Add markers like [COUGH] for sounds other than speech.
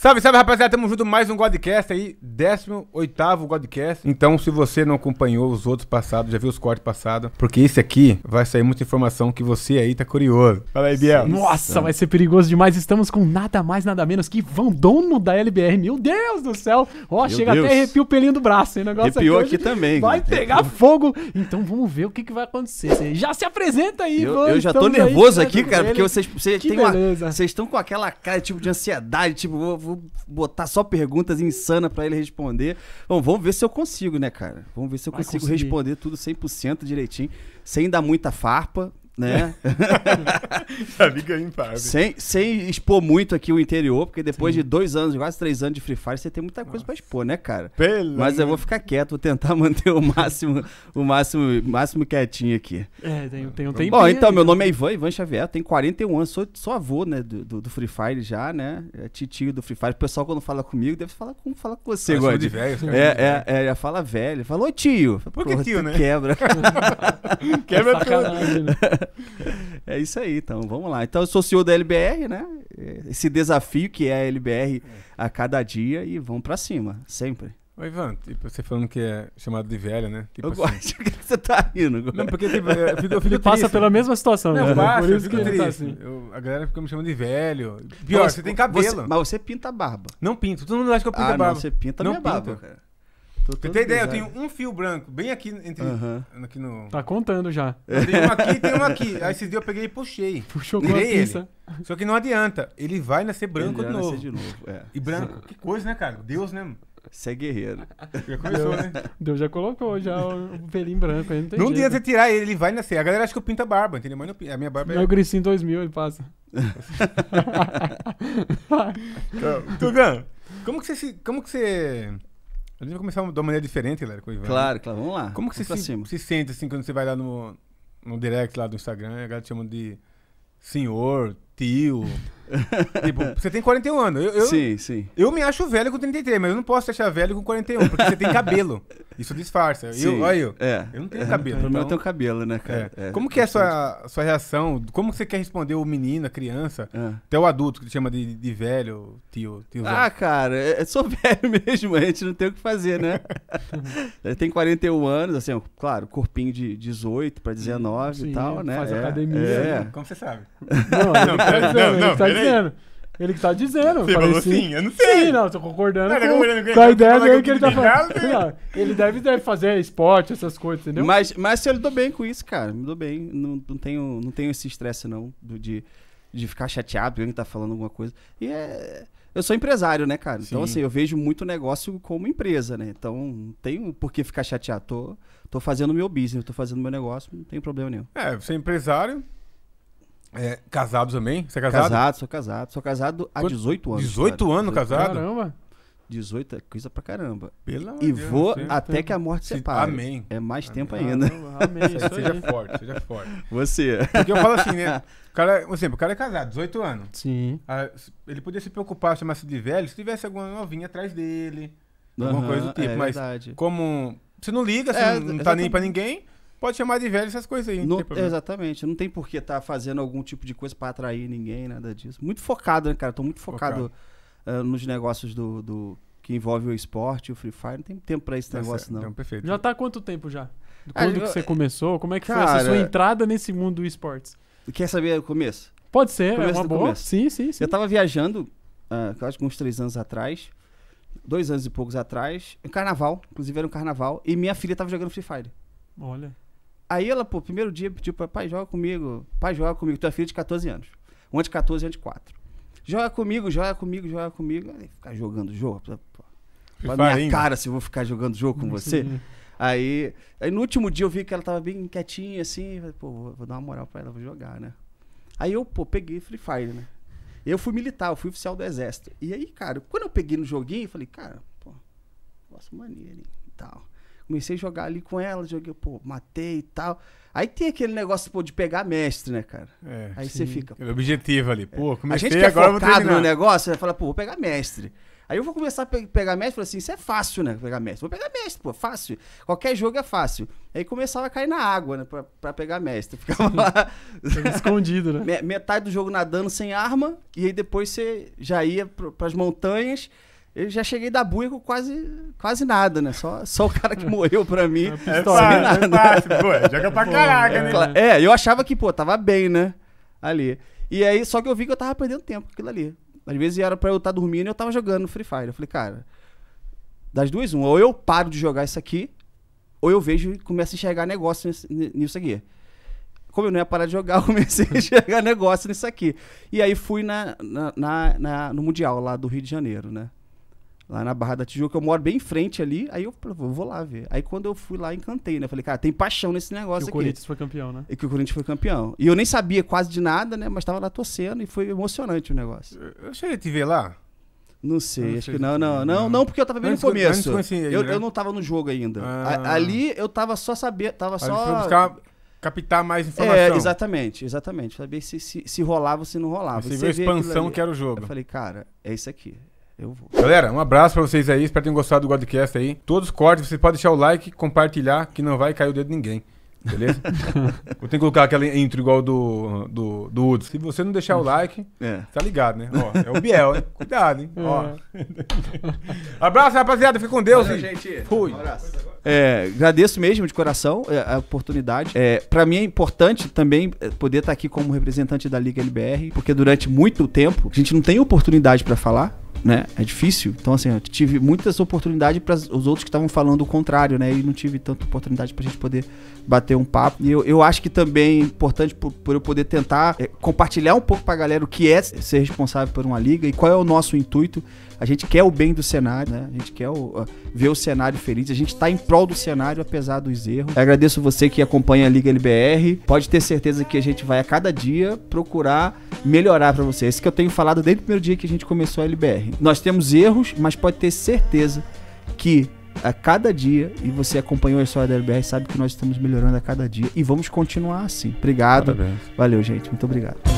Salve, salve, rapaziada. Tamo junto mais um Godcast aí, 18º Godcast. Então, se você não acompanhou os outros passados, já viu os cortes passados, porque esse aqui vai sair muita informação que você aí tá curioso. Fala aí, Biel. Nossa, vai ser perigoso demais. Estamos com nada mais, nada menos que Vandono da LBR. Meu Deus do céu. Ó, chega Deus. até arrepio o pelinho do braço, hein? O negócio Arrepiou aqui, aqui também. Vai cara. pegar fogo. Então, vamos ver o que, que vai acontecer. Você já se apresenta aí, Eu, mano. eu já tô nervoso aí, aqui, cara, porque vocês, vocês, uma, vocês estão com aquela cara tipo de ansiedade, tipo vou botar só perguntas insanas para ele responder. Bom, vamos ver se eu consigo, né, cara? Vamos ver se eu Vai consigo conseguir. responder tudo 100% direitinho, sem dar muita farpa, né? [LAUGHS] Amiga é liga Sem, sem expor muito aqui o interior, porque depois Sim. de dois anos, quase três anos de Free Fire, você tem muita coisa Nossa. pra expor, né, cara? Pelo Mas eu vou ficar quieto, vou tentar [LAUGHS] manter o máximo, o máximo, máximo quietinho aqui. É, tem, tem um tempinho. Bom, então, aí, meu né? nome é Ivan, Ivan Xavier, tenho 41 anos, sou, sou avô, né, do, do, Free Fire já, né? É titio do Free Fire. O pessoal, quando fala comigo, deve falar como fala com você, agora. É, de velho, assim, é, né? é, é, já fala velho. Falou, tio. Por que tio, né? Quebra. [LAUGHS] quebra é tudo é isso aí, então vamos lá. Então eu sou CEO da LBR, né? Esse desafio que é a LBR a cada dia e vamos para cima, sempre. Oi, Ivan, tipo, você falando que é chamado de velha, né? Tipo, eu assim... gosto. [LAUGHS] que você tá rindo? Agora? Não, porque tipo, eu fico, eu fico passa pela mesma situação. né? Por isso que tá assim. Eu, a galera fica me chamando de velho. Pior, você tem cabelo. Você, mas você pinta a barba. Não pinto. Todo mundo acha que eu pinto ah, a barba. Não, você pinta a minha pinto. barba, cara. Tô Você tem ideia? Pesado. Eu tenho um fio branco, bem aqui entre. Aqui no... Tá contando já. Eu tenho um aqui e tem um aqui. [LAUGHS] Aí esses dias eu peguei e puxei. Puxou com a pinça. Ele. Só que não adianta. Ele vai nascer branco de novo. de novo. É. E branco, que coisa, né, cara? Deus, né? Você é guerreiro. Já começou, Deus, né? Deus já colocou já o pelinho branco. Aí não, tem não adianta tirar ele, ele vai nascer. A galera acha que eu pinto a barba, entendeu? Mas não, a minha barba é. Meu Gricinho 2000 ele passa. [LAUGHS] [LAUGHS] Tugan, como que você. Como que você a gente vai começar de uma maneira diferente, galera, com o Ivan. Né? Claro, claro, vamos lá. Como que vamos você se, se, sente assim quando você vai lá no, no direct lá do Instagram, a galera te chama de senhor, tio. [LAUGHS] tipo, você tem 41 anos. Eu, eu, sim, sim. Eu me acho velho com 33, mas eu não posso te achar velho com 41, porque você tem cabelo. [LAUGHS] Isso disfarça. Sim, eu, olha eu. É, eu não tenho é, cabelo. Pelo menos então... eu tenho cabelo, né, cara? É. é. como que é a sua, sua reação? Como você quer responder o menino, a criança, é. até o adulto que te chama de, de velho, tio, tio Ah, cara, eu é, sou [LAUGHS] velho mesmo, a gente não tem o que fazer, né? tem 41 anos, assim, claro, corpinho de 18 pra 19 hum, sim, e tal, né? Faz academia. Né? Como você sabe? Não, não tá dizendo, não, ele que tá dizendo. Ele que tá dizendo. Você falou assim, eu não sei. Sim, não, tô concordando não, tá com, com a tá ideia dele que ele tá falando. ele deve, deve fazer esporte, essas coisas, entendeu? Mas, mas eu lido bem com isso, cara. Me dou bem. Não, não, tenho, não tenho esse estresse, não, de, de ficar chateado porque alguém tá falando alguma coisa. E é... Eu sou empresário, né, cara? Então, sim. Então, assim, eu vejo muito negócio como empresa, né? Então, não tenho por que ficar chateado. Tô, tô fazendo meu business, tô fazendo meu negócio, não tem problema nenhum. É, você é empresário, é, casado também? Você é casado? Casado, sou casado. Sou casado há 18 anos. 18 cara. anos casado? Caramba. 18 é coisa pra caramba. e Deus, vou até que a morte separe. Amém. É mais amém. tempo ainda. amém. [LAUGHS] seja forte, seja forte. Você. Porque eu falo assim, né? [LAUGHS] O cara, por o cara é casado, 18 anos. Sim. Ah, ele podia se preocupar, chamar-se de velho, se tivesse alguma novinha atrás dele, uhum, alguma coisa do tipo. É, mas verdade. como você não liga, você é, não, não tá nem pra ninguém. Pode chamar de velho essas coisas aí. Não, não exatamente. Não tem por que estar tá fazendo algum tipo de coisa para atrair ninguém, nada disso. Muito focado, né, cara? Tô muito focado, focado. Uh, nos negócios do, do, que envolve o esporte, o Free Fire. Não tem tempo para esse tá negócio, não. Então, perfeito. Já tá há quanto tempo já? Ah, quando ah, que você começou? Como é que cara, foi a sua entrada nesse mundo do esportes? Quer saber o começo? Pode ser, é começo é uma boa. Começo. Sim, sim, sim. Eu tava viajando, uh, acho que uns três anos atrás, dois anos e poucos atrás, em carnaval, inclusive era um carnaval, e minha filha tava jogando Free Fire. Olha. Aí ela, pô, primeiro dia pediu pra pai, joga comigo, pai, joga comigo. Tua é filha de 14 anos. Um é de 14 e um é de 4. Joga comigo, joga comigo, joga comigo. Aí ficar jogando jogo. Pô, pra minha cara se eu vou ficar jogando jogo com você. aí, aí no último dia eu vi que ela tava bem quietinha assim. Falei, pô, vou, vou dar uma moral pra ela, vou jogar, né? Aí eu, pô, peguei Free Fire, né? Eu fui militar, eu fui oficial do exército. E aí, cara, quando eu peguei no joguinho, eu falei, cara, pô, nossa maneiro e tal. Comecei a jogar ali com ela, joguei, pô, matei e tal. Aí tem aquele negócio, pô, de pegar mestre, né, cara? É, aí você fica. o objetivo ali, pô, é. comecei, a gente que é focado no negócio, fala, pô, vou pegar mestre. Aí eu vou começar a pe pegar mestre, falei assim, isso é fácil, né? Pegar mestre. Vou pegar mestre, pô, fácil. Qualquer jogo é fácil. Aí começava a cair na água, né? Pra, pra pegar mestre. [LAUGHS] Ficava lá. escondido, né? Metade do jogo nadando sem arma, e aí depois você já ia pr pras montanhas eu já cheguei da buia com quase, quase nada, né? Só, só o cara que [LAUGHS] morreu pra mim. É, é é fácil. Pô, é, joga pra pô, caraca, né? É. é, eu achava que, pô, tava bem, né? Ali. E aí, só que eu vi que eu tava perdendo tempo com aquilo ali. Às vezes era pra eu estar tá dormindo e eu tava jogando Free Fire. Eu falei, cara, das duas, uma. Ou eu paro de jogar isso aqui, ou eu vejo e começo a enxergar negócio nisso aqui. Como eu não ia parar de jogar, [LAUGHS] eu comecei a enxergar negócio nisso aqui. E aí fui na, na, na, na no Mundial lá do Rio de Janeiro, né? lá na Barra da Tijuca, eu moro bem em frente ali, aí eu vou lá ver. Aí quando eu fui lá, encantei, né? falei, cara, tem paixão nesse negócio que aqui. o Corinthians foi campeão, né? E que o Corinthians foi campeão. E eu nem sabia quase de nada, né? Mas tava lá torcendo e foi emocionante o negócio. Eu achei a te ver lá. Não sei, não acho que não, não, não, não, porque eu tava bem antes, no começo. eu, né? eu não tava no jogo ainda. Ah. ali eu tava só saber, tava só. Foi buscar, captar mais é, informação. É, exatamente, exatamente. Saber se, se, se rolava ou se não rolava. Você, Você viu a expansão que era o jogo. Eu falei, cara, é isso aqui eu vou. Galera, um abraço pra vocês aí. Espero que tenham gostado do podcast aí. Todos os cortes, você pode deixar o like, compartilhar, que não vai cair o dedo de ninguém. Beleza? [LAUGHS] eu tenho que colocar aquela intro igual do, do, do Udo. Se você não deixar o like, é. tá ligado, né? Ó, é o Biel, né? Cuidado, hein? Ó. É. Abraço, rapaziada. Fica com Deus. Valeu, e... gente. Fui. Um abraço. É, agradeço mesmo de coração é, a oportunidade. É, para mim é importante também é, poder estar tá aqui como representante da Liga LBR, porque durante muito tempo a gente não tem oportunidade para falar né? É difícil. Então, assim, eu tive muitas oportunidades para os outros que estavam falando o contrário, né? E não tive tanta oportunidade para a gente poder bater um papo. E eu, eu acho que também é importante por, por eu poder tentar é, compartilhar um pouco para a galera o que é ser responsável por uma liga e qual é o nosso intuito. A gente quer o bem do cenário, né? A gente quer o, uh, ver o cenário feliz. A gente está em prol do cenário, apesar dos erros. Eu agradeço você que acompanha a Liga LBR. Pode ter certeza que a gente vai a cada dia procurar melhorar para você. Isso que eu tenho falado desde o primeiro dia que a gente começou a LBR. Nós temos erros, mas pode ter certeza que a cada dia, e você acompanhou a história da LBR, sabe que nós estamos melhorando a cada dia e vamos continuar assim. Obrigado. Parabéns. Valeu, gente. Muito obrigado.